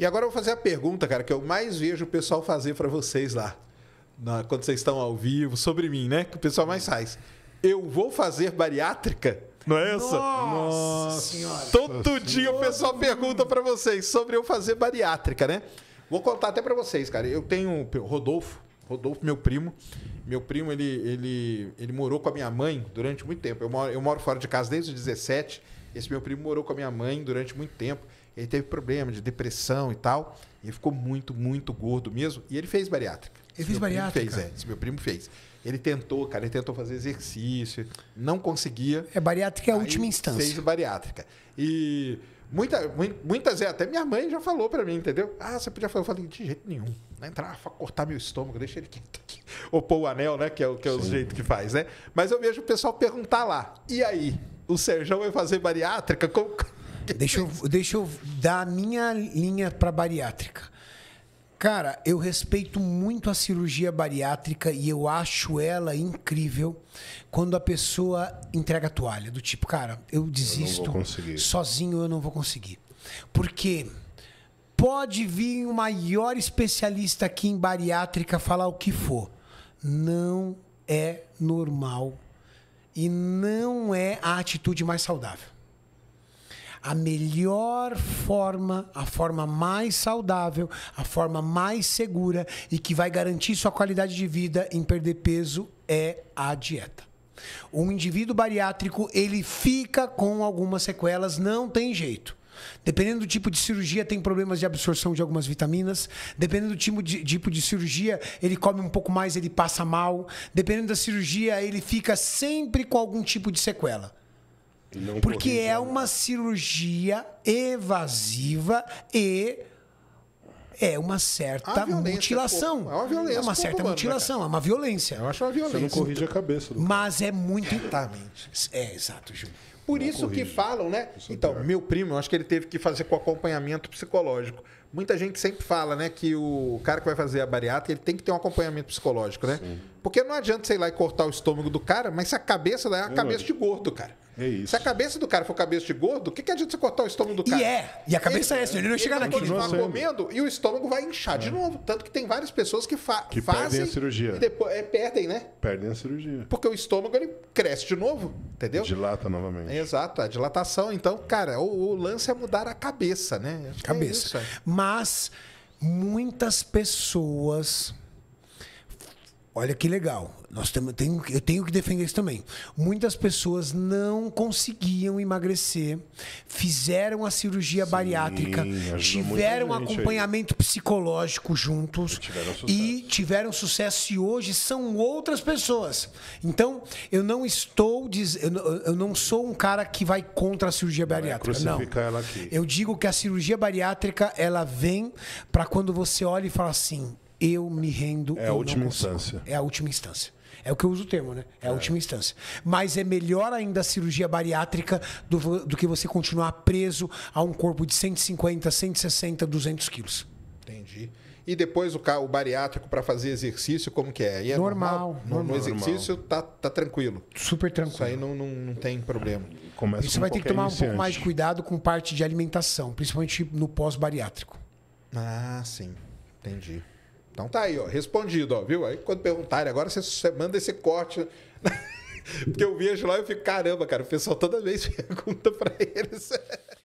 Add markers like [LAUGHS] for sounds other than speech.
E agora eu vou fazer a pergunta, cara, que eu mais vejo o pessoal fazer para vocês lá, na, quando vocês estão ao vivo, sobre mim, né? Que o pessoal mais uhum. faz. Eu vou fazer bariátrica? Não é essa? Nossa, Nossa senhora. Todo dia o pessoal pergunta para vocês sobre eu fazer bariátrica, né? Vou contar até para vocês, cara. Eu tenho Rodolfo, Rodolfo, meu primo. Meu primo, ele, ele, ele morou com a minha mãe durante muito tempo. Eu moro, eu moro fora de casa desde os 17. Esse meu primo morou com a minha mãe durante muito tempo. Ele teve problema de depressão e tal. E ele ficou muito, muito gordo mesmo. E ele fez bariátrica. Ele fez bariátrica? Fez, é. Esse meu primo fez. Ele tentou, cara, ele tentou fazer exercício, não conseguia. É bariátrica é a última instância. Fez bariátrica. E muita, muitas, até minha mãe já falou para mim, entendeu? Ah, você podia falar. Eu falei, de jeito nenhum. Não né, entrar, cortar meu estômago, deixa ele quieto aqui. [LAUGHS] Ou pôr o anel, né? Que é, o, que é o jeito que faz, né? Mas eu vejo o pessoal perguntar lá. E aí? O Serjão vai fazer bariátrica? Como... Deixa eu, deixa eu dar a minha linha para bariátrica. Cara, eu respeito muito a cirurgia bariátrica e eu acho ela incrível quando a pessoa entrega a toalha, do tipo, cara, eu desisto, eu sozinho eu não vou conseguir. Porque pode vir o maior especialista aqui em bariátrica falar o que for. Não é normal e não é a atitude mais saudável a melhor forma, a forma mais saudável, a forma mais segura e que vai garantir sua qualidade de vida em perder peso é a dieta. Um indivíduo bariátrico, ele fica com algumas sequelas, não tem jeito. Dependendo do tipo de cirurgia, tem problemas de absorção de algumas vitaminas. Dependendo do tipo de, tipo de cirurgia, ele come um pouco mais, ele passa mal. Dependendo da cirurgia, ele fica sempre com algum tipo de sequela. Não porque corrija. é né? uma cirurgia evasiva e é uma certa mutilação. É uma violência. É uma certa humano, né, mutilação, né, é uma violência. Eu acho uma violência. Você não corrige a cabeça do Mas cara. é muito. [LAUGHS] Exatamente. É, exato, Júlio. Por é isso corrige. que falam, né? É então, meu primo, eu acho que ele teve que fazer com acompanhamento psicológico. Muita gente sempre fala, né, que o cara que vai fazer a bariátrica, ele tem que ter um acompanhamento psicológico, né? Sim. Porque não adianta, sei lá, e cortar o estômago do cara, mas se a cabeça é a cabeça de gordo, cara. É isso. Se a cabeça do cara for cabeça de gordo, o que, que adianta você cortar o estômago do cara? E é. E a cabeça ele, é essa, ele não chega ele tá naquilo. Ele comendo e o estômago vai inchar é. de novo. Tanto que tem várias pessoas que, fa que fazem... perdem a cirurgia. E depois, é, perdem, né? Perdem a cirurgia. Porque o estômago, ele cresce de novo, entendeu? Dilata novamente. É, Exato, a dilatação. Então, cara, o, o lance é mudar a cabeça, né? É cabeça. É Mas muitas pessoas Olha que legal. Nós temos, tenho, eu tenho que defender isso também. Muitas pessoas não conseguiam emagrecer, fizeram a cirurgia Sim, bariátrica, tiveram acompanhamento aí. psicológico juntos e tiveram, e tiveram, sucesso e hoje são outras pessoas. Então, eu não estou eu eu não sou um cara que vai contra a cirurgia bariátrica, não. Eu digo que a cirurgia bariátrica ela vem para quando você olha e fala assim: eu me rendo. É a última instância. É a última instância. É o que eu uso o termo, né? É a é. última instância. Mas é melhor ainda a cirurgia bariátrica do, do que você continuar preso a um corpo de 150, 160, 200 quilos. Entendi. E depois o, o bariátrico para fazer exercício, como que é? é normal, normal, No exercício tá, tá tranquilo. Super tranquilo. Isso aí não, não, não tem problema. Começa Você vai ter que tomar iniciante. um pouco mais de cuidado com parte de alimentação, principalmente no pós-bariátrico. Ah, sim. Entendi. Então tá aí, ó, respondido, ó, viu? Aí quando perguntarem agora, você, você manda esse corte. Né? [LAUGHS] Porque eu vejo lá e eu fico, caramba, cara, o pessoal toda vez [LAUGHS] pergunta para eles. [LAUGHS]